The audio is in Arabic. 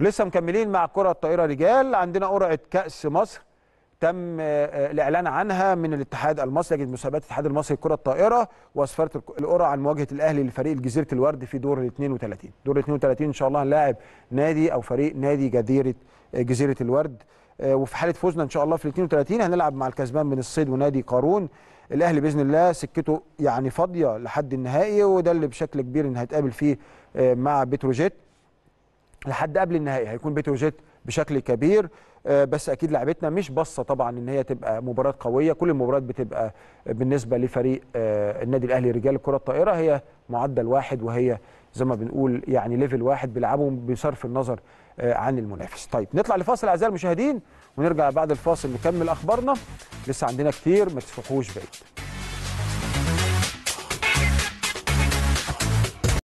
لسه مكملين مع كرة الطائرة رجال عندنا قرعة كأس مصر تم آه، آه، الإعلان عنها من الاتحاد المصري لجنة مسابقات الاتحاد المصري لكرة الطائرة وأسفرت القرعة عن مواجهة الأهلي لفريق جزيرة الورد في دور ال 32 دور ال 32 إن شاء الله هنلاعب نادي أو فريق نادي جزيرة آه، جزيرة الورد وفي حالة فوزنا إن شاء الله في ال 32 هنلعب مع الكسبان من الصيد ونادي قارون الاهلي باذن الله سكته يعني فاضيه لحد النهائي وده اللي بشكل كبير ان هيتقابل فيه مع بتروجيت لحد قبل النهائي هيكون بتوجيت بشكل كبير آه، بس اكيد لعبتنا مش باصه طبعا ان هي تبقى مباراه قويه كل المباريات بتبقى بالنسبه لفريق آه، النادي الاهلي رجال الكره الطائره هي معدل واحد وهي زي ما بنقول يعني ليفل واحد بيلعبوا بصرف النظر آه، عن المنافس طيب نطلع لفاصل اعزائي المشاهدين ونرجع بعد الفاصل نكمل اخبارنا لسه عندنا كتير ما تسفحوش بعيد